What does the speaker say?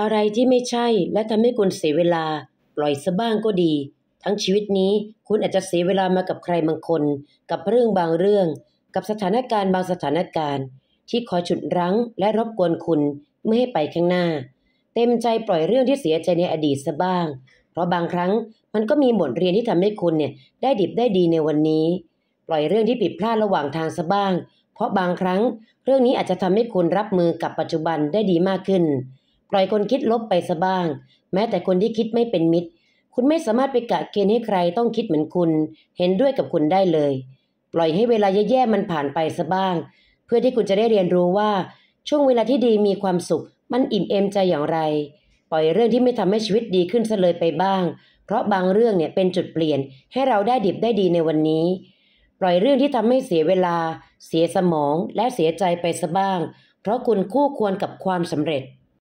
อะไรที่ไม่ใช่และทำให้คุณเสียเวลา ปล่อยซะบ้างก็ดี ทั้งชีวิตนี้คุณอาจจะเสียเวลามากับใครบางคน กับเรื่องบางเรื่อง กับสถานการณ์บางสถานการณ์ ที่คอย ฉุดรั้งและรบกวนคุณไม่ให้ไปข้างหน้า เต็มใจปล่อยเรื่องที่เสียใจในอดีตซะบ้าง เพราะบางครั้งมันก็มีบทเรียนที่ทำให้คุณเนี่ยได้ดิบได้ดีในวันนี้ ปล่อยเรื่องที่ผิดพลาดระหว่างทางซะบ้าง เพราะบางครั้ง เรื่องนี้อาจจะทำให้คุณรับมือกับปัจจุบันได้ดีมากขึ้นปล่อยคนคิดลบไปซะบ้าง แม้แต่คนที่คิดไม่เป็นมิตร คุณไม่สามารถไปกะเกณฑ์ให้ใครต้องคิดเหมือนคุณ เห็นด้วยกับคุณได้เลย ปล่อยให้เวลาแย่ๆมันผ่านไปซะบ้าง เพื่อที่คุณจะได้เรียนรู้ว่าช่วงเวลาที่ดีมีความสุขมันอิ่มเอมใจอย่างไร ปล่อยเรื่องที่ไม่ทำให้ชีวิตดีขึ้นเลยไปบ้าง เพราะบางเรื่องเนี่ยเป็นจุดเปลี่ยน ให้เราได้ดิบได้ดีในวันนี้ ปล่อยเรื่องที่ทำให้เสียเวลาเสียสมองและเสียใจไปซะบ้าง เพราะคุณคู่ควรกับความสำเร็จ